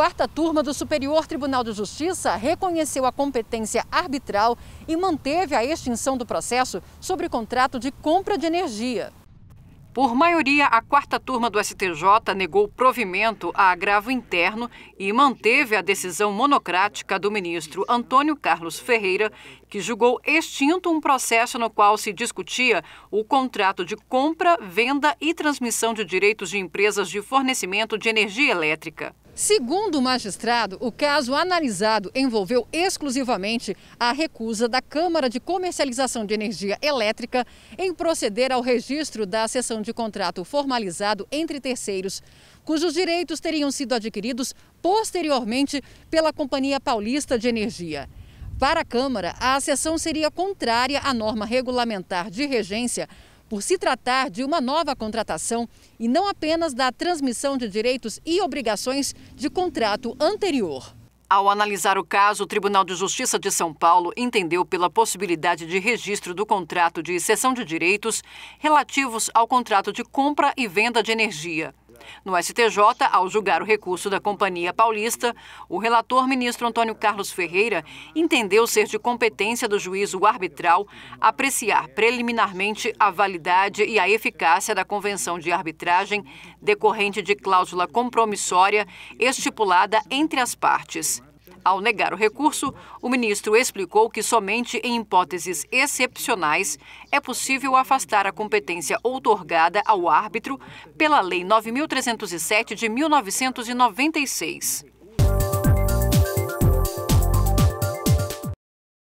quarta turma do Superior Tribunal de Justiça reconheceu a competência arbitral e manteve a extinção do processo sobre contrato de compra de energia. Por maioria, a quarta turma do STJ negou provimento a agravo interno e manteve a decisão monocrática do ministro Antônio Carlos Ferreira, que julgou extinto um processo no qual se discutia o contrato de compra, venda e transmissão de direitos de empresas de fornecimento de energia elétrica. Segundo o magistrado, o caso analisado envolveu exclusivamente a recusa da Câmara de Comercialização de Energia Elétrica em proceder ao registro da cessão de contrato formalizado entre terceiros, cujos direitos teriam sido adquiridos posteriormente pela Companhia Paulista de Energia. Para a Câmara, a cessão seria contrária à norma regulamentar de regência por se tratar de uma nova contratação e não apenas da transmissão de direitos e obrigações de contrato anterior. Ao analisar o caso, o Tribunal de Justiça de São Paulo entendeu pela possibilidade de registro do contrato de cessão de direitos relativos ao contrato de compra e venda de energia. No STJ, ao julgar o recurso da Companhia Paulista, o relator ministro Antônio Carlos Ferreira entendeu ser de competência do juízo arbitral apreciar preliminarmente a validade e a eficácia da convenção de arbitragem decorrente de cláusula compromissória estipulada entre as partes. Ao negar o recurso, o ministro explicou que somente em hipóteses excepcionais é possível afastar a competência outorgada ao árbitro pela Lei 9.307 de 1996.